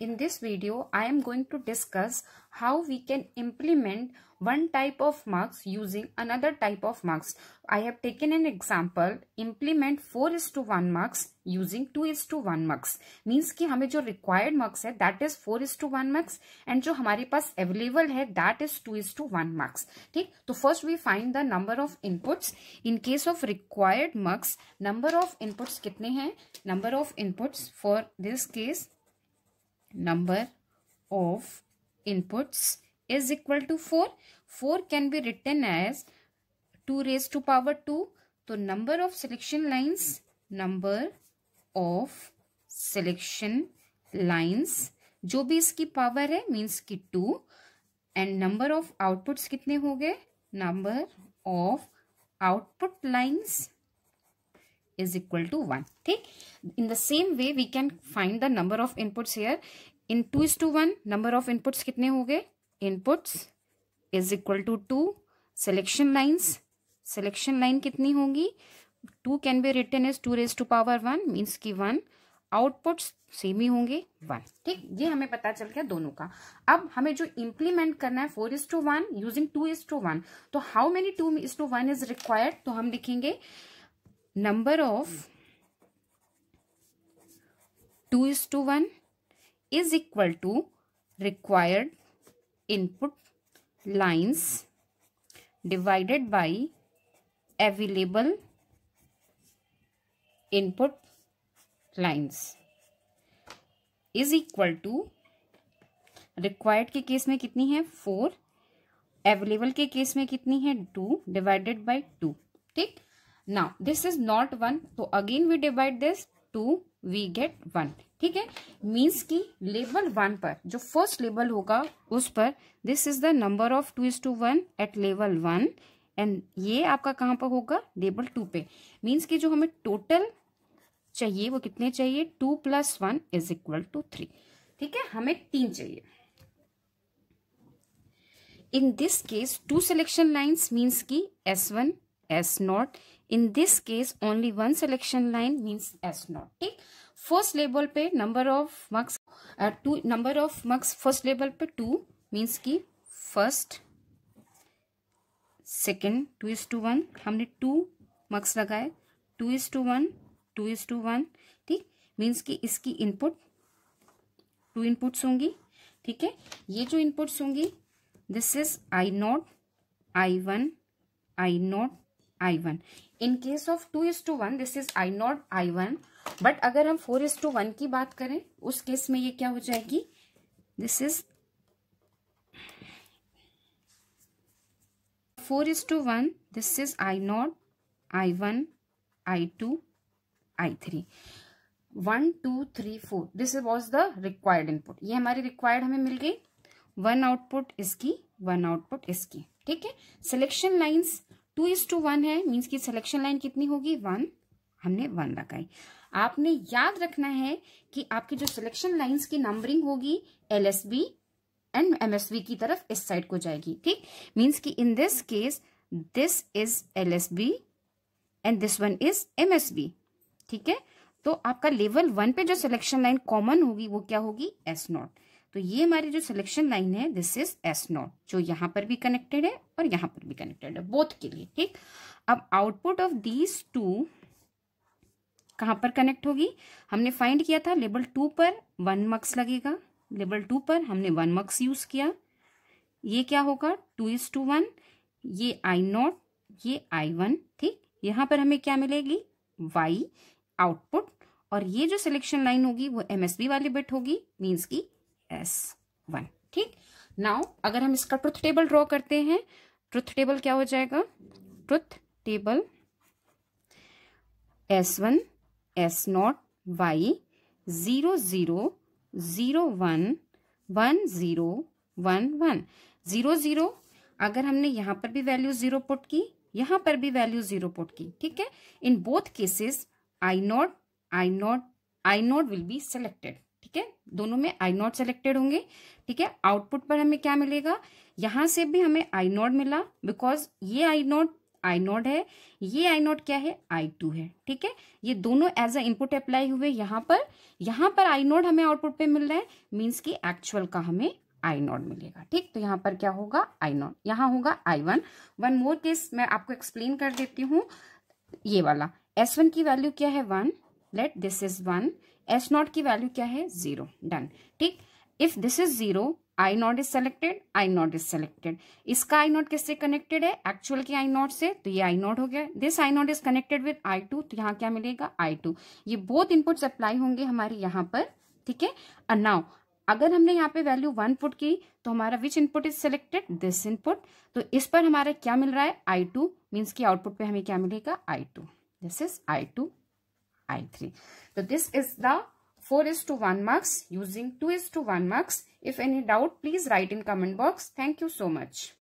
in this video, I am going to discuss how we can implement one type of marks using another type of marks. I have taken an example, implement 4 is to 1 marks using 2 is to 1 marks. Means ki हमें जो required marks that is 4 is to 1 marks and जो हमारे पास available है that is 2 is to 1 marks. ठीक तो first we find the number of inputs. In case of required marks, number of inputs कितने हैं? Number of inputs for this case number of inputs is equal to 4. 4 can be written as 2 raised to power 2. So number of selection lines, number of selection lines, जो भी इसकी power है means की two and number of outputs कितने हो गए number of output lines is equal to 1 ठीक in the same way we can find the number of inputs here in 2 is to 1 number of inputs kitne हो गए inputs is equal to 2 selection lines selection line kitni होगी 2 can be written as 2 raised to power 1 means ki 1 outputs same ही होंगे one ठीक ये हमें पता चल गया दोनों का अब हमें जो इम्प्लीमेंट करना है four is to one using two is to one तो how many two is to one is required तो हम लिखेंगे number of two is to one is equal to required input lines divided by available input lines is equal to required के case में कितनी है four available के case में कितनी है टू डिवाइडेड बाई टू ठीक now this is not one तो again we divide this two we get one ठीक है मीन्स की लेवल वन पर जो फर्स्ट लेवल होगा उस पर this is the number of two is to one at level one and ये आपका कहाँ पर होगा लेबल टू पे मीन्स की जो हमें टोटल चाहिए वो कितने चाहिए two plus one is equal to three ठीक है हमें तीन चाहिए in this case two selection lines means की S one S naught in this case only one selection line means S naught ठीक फर्स्ट लेवल पे number of marks two number of marks first level पे two means की first second two is to one हमने two marks लगाए two is to one to is to one ठीक means की इसकी input to inputs होंगी ठीक है ये जो इनपुट्स होंगी this is I not I one I not I in case of two is to one this is I not I one but अगर हम फोर इज टू वन की बात करें उस केस में ये क्या हो जाएगी this is four is to one this is I not I one I two I three one two three four this was the required input ये हमारी रिक्वायर्ड हमें मिल गई वन आउटपुट इसकी वन आउटपुट इसकी ठीक है selection lines two is to one है मीन्स की सिलेक्शन लाइन कितनी होगी वन हमने वन लगाई आपने याद रखना है कि आपकी जो सिलेक्शन लाइन की नंबरिंग होगी बी एंड एमएसबी की तरफ इस साइड को जाएगी ठीक मीन्स की in this case this is L S B and this one is M S B ठीक है तो आपका लेवल वन पे जो सिलेक्शन लाइन कॉमन होगी वो क्या होगी एस नॉट तो ये हमारी जो सिलेक्शन लाइन है दिस इज एस नॉट जो यहाँ पर भी कनेक्टेड है और यहाँ पर भी कनेक्टेड है बोथ के लिए ठीक अब आउटपुट ऑफ दीज टू कहाँ पर कनेक्ट होगी हमने फाइंड किया था लेबल टू पर वन मक्स लगेगा लेबल टू पर हमने वन मक्स यूज किया ये क्या होगा टू इज टू वन ये आई नॉट ये आई वन ठीक यहाँ पर हमें क्या मिलेगी वाई आउटपुट और ये जो सिलेक्शन लाइन होगी वो एमएसबी वाली बिट होगी मीन्स की एस वन ठीक नाउ अगर हम इसका ट्रुथ टेबल ड्रॉ करते हैं ट्रुथ टेबल क्या हो जाएगा truth table S one S not Y zero zero zero one one zero one one zero zero अगर हमने यहां पर भी वैल्यू ज़ीरो पुट की यहां पर भी वैल्यू ज़ीरो पुट की ठीक है in both cases I not I not I not will be selected ठीक है दोनों में आई नॉट सेलेक्टेड होंगे ठीक है आउटपुट पर हमें क्या मिलेगा यहां से भी हमें आई नॉट मिला बिकॉज ये आई नॉट आई नॉट है ये आई नॉट क्या है आई टू है ठीक है ये दोनों एज अ इनपुट अप्लाई हुए यहां पर यहां पर आई नॉट हमें आउटपुट पे मिल रहा है मीन्स की एक्चुअल का हमें आई नॉट मिलेगा ठीक तो यहाँ पर क्या होगा आई नॉट यहाँ होगा I one one more case मैं आपको एक्सप्लेन कर देती हूँ ये वाला एस वन की वैल्यू क्या है one let this is one S not की वैल्यू क्या है जीरो डन ठीक if this is zero I not is selected I not is selected इसका आई नॉट किससे कनेक्टेड है एक्चुअल की आई नॉट से तो ये आई नॉट हो गया this I not is connected with I two तो यहाँ क्या मिलेगा आई टू ये बहुत इनपुट अप्लाई होंगे हमारे यहाँ पर ठीक है नाउ अगर हमने यहाँ पे वैल्यू वन पुट की तो हमारा which input is selected this input तो इस पर हमारा क्या मिल रहा है आई टू मीन्स की आउटपुट पे हमें क्या मिलेगा I two this is I two I3. So this is the 4 is to 1 marks using 2 is to 1 marks. If any doubt, please write in comment box. Thank you so much.